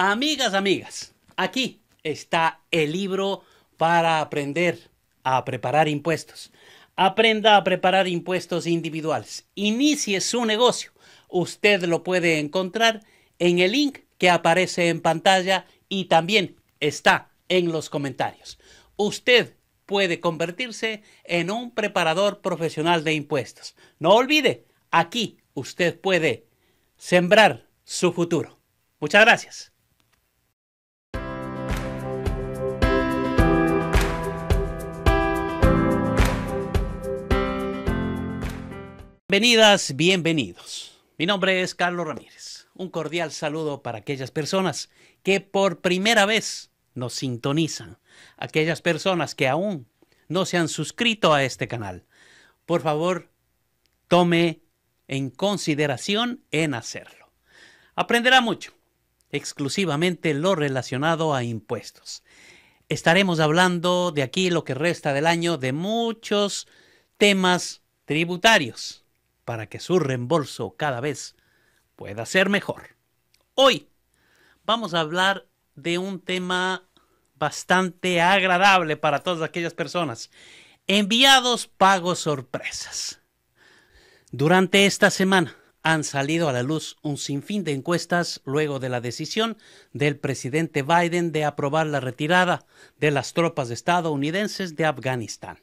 Amigas, amigas, aquí está el libro para aprender a preparar impuestos. Aprenda a preparar impuestos individuales. Inicie su negocio. Usted lo puede encontrar en el link que aparece en pantalla y también está en los comentarios. Usted puede convertirse en un preparador profesional de impuestos. No olvide, aquí usted puede sembrar su futuro. Muchas gracias. Bienvenidas, bienvenidos. Mi nombre es Carlos Ramírez. Un cordial saludo para aquellas personas que por primera vez nos sintonizan, aquellas personas que aún no se han suscrito a este canal. Por favor, tome en consideración en hacerlo. Aprenderá mucho, exclusivamente lo relacionado a impuestos. Estaremos hablando de aquí lo que resta del año de muchos temas tributarios para que su reembolso cada vez pueda ser mejor. Hoy vamos a hablar de un tema bastante agradable para todas aquellas personas. Enviados pagos sorpresas. Durante esta semana han salido a la luz un sinfín de encuestas luego de la decisión del presidente Biden de aprobar la retirada de las tropas estadounidenses de Afganistán.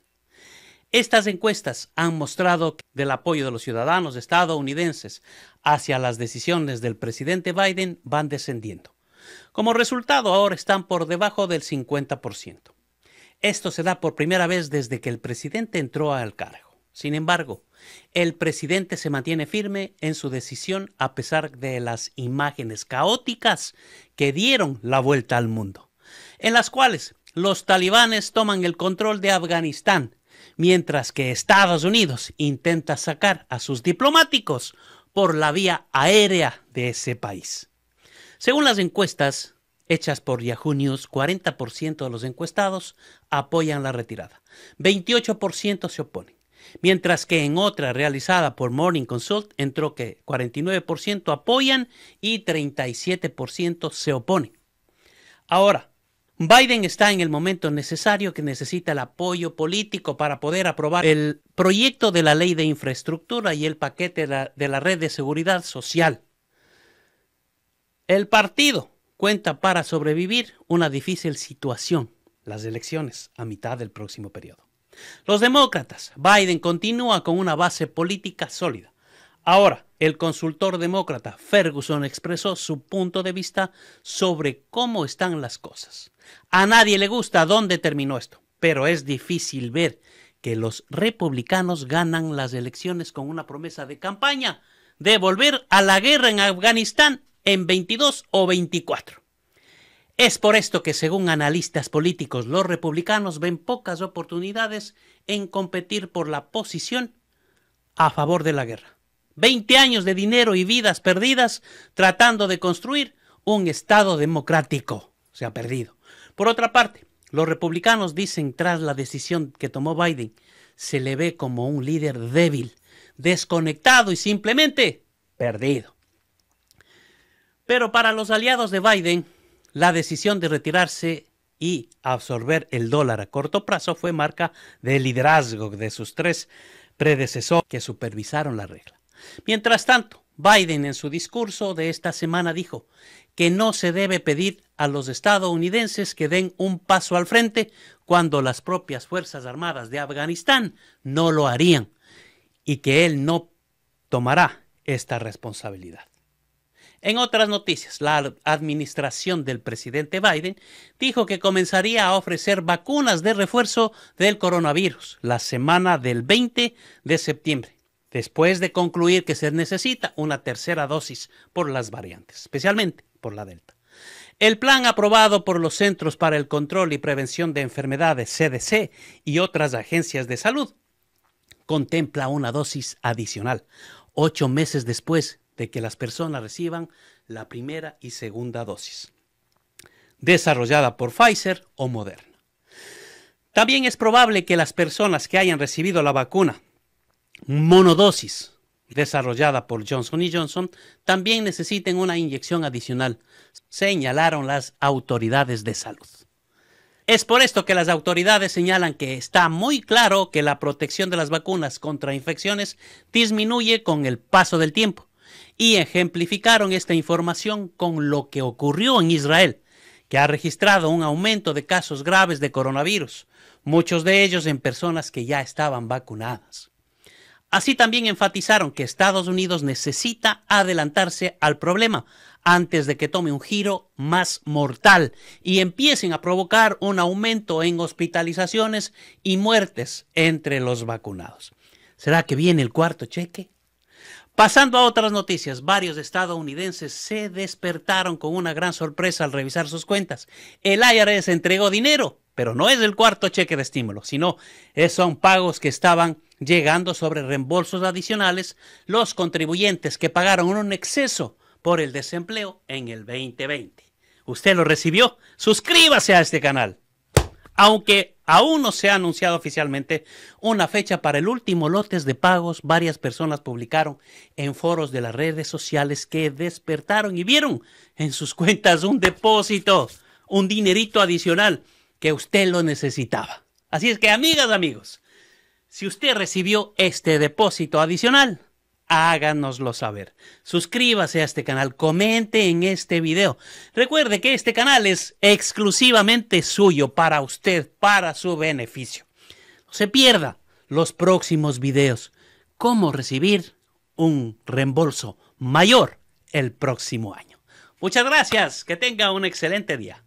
Estas encuestas han mostrado que el apoyo de los ciudadanos estadounidenses hacia las decisiones del presidente Biden van descendiendo. Como resultado, ahora están por debajo del 50%. Esto se da por primera vez desde que el presidente entró al cargo. Sin embargo, el presidente se mantiene firme en su decisión a pesar de las imágenes caóticas que dieron la vuelta al mundo, en las cuales los talibanes toman el control de Afganistán mientras que Estados Unidos intenta sacar a sus diplomáticos por la vía aérea de ese país. Según las encuestas hechas por Yahoo News, 40% de los encuestados apoyan la retirada, 28% se oponen, mientras que en otra realizada por Morning Consult entró que 49% apoyan y 37% se oponen. Ahora, Biden está en el momento necesario que necesita el apoyo político para poder aprobar el proyecto de la ley de infraestructura y el paquete de la, red de seguridad social. El partido cuenta para sobrevivir una difícil situación, las elecciones a mitad del próximo periodo. Los demócratas, Biden continúa con una base política sólida. Ahora, el consultor demócrata Ferguson expresó su punto de vista sobre cómo están las cosas. A nadie le gusta dónde terminó esto, pero es difícil ver que los republicanos ganan las elecciones con una promesa de campaña de volver a la guerra en Afganistán en 22 o 24. Es por esto que, según analistas políticos, los republicanos ven pocas oportunidades en competir por la posición a favor de la guerra. 20 años de dinero y vidas perdidas tratando de construir un Estado democrático. Se ha perdido. Por otra parte, los republicanos dicen tras la decisión que tomó Biden, se le ve como un líder débil, desconectado y simplemente perdido. Pero para los aliados de Biden, la decisión de retirarse y absorber el dólar a corto plazo fue marca de liderazgo de sus tres predecesores que supervisaron la regla. Mientras tanto, Biden en su discurso de esta semana dijo que no se debe pedir a los estadounidenses que den un paso al frente cuando las propias Fuerzas Armadas de Afganistán no lo harían y que él no tomará esta responsabilidad. En otras noticias, la administración del presidente Biden dijo que comenzaría a ofrecer vacunas de refuerzo del coronavirus la semana del 20 de septiembre después de concluir que se necesita una tercera dosis por las variantes, especialmente por la Delta. El plan aprobado por los Centros para el Control y Prevención de Enfermedades, CDC, y otras agencias de salud contempla una dosis adicional, ocho meses después de que las personas reciban la primera y segunda dosis, desarrollada por Pfizer o Moderna. También es probable que las personas que hayan recibido la vacuna monodosis desarrollada por Johnson Johnson también necesiten una inyección adicional, señalaron las autoridades de salud. Es por esto que las autoridades señalan que está muy claro que la protección de las vacunas contra infecciones disminuye con el paso del tiempo, y ejemplificaron esta información con lo que ocurrió en Israel, que ha registrado un aumento de casos graves de coronavirus, muchos de ellos en personas que ya estaban vacunadas. Así también enfatizaron que Estados Unidos necesita adelantarse al problema antes de que tome un giro más mortal y empiecen a provocar un aumento en hospitalizaciones y muertes entre los vacunados. ¿Será que viene el cuarto cheque? Pasando a otras noticias, varios estadounidenses se despertaron con una gran sorpresa al revisar sus cuentas. El IRS entregó dinero pero no es el cuarto cheque de estímulo, sino son pagos que estaban llegando sobre reembolsos adicionales los contribuyentes que pagaron un exceso por el desempleo en el 2020. ¿Usted lo recibió? Suscríbase a este canal. Aunque aún no se ha anunciado oficialmente una fecha para el último lotes de pagos, varias personas publicaron en foros de las redes sociales que despertaron y vieron en sus cuentas un depósito, un dinerito adicional que usted lo necesitaba. Así es que, amigas, amigos, si usted recibió este depósito adicional, háganoslo saber. Suscríbase a este canal, comente en este video. Recuerde que este canal es exclusivamente suyo, para usted, para su beneficio. No se pierda los próximos videos. Cómo recibir un reembolso mayor el próximo año. Muchas gracias, que tenga un excelente día.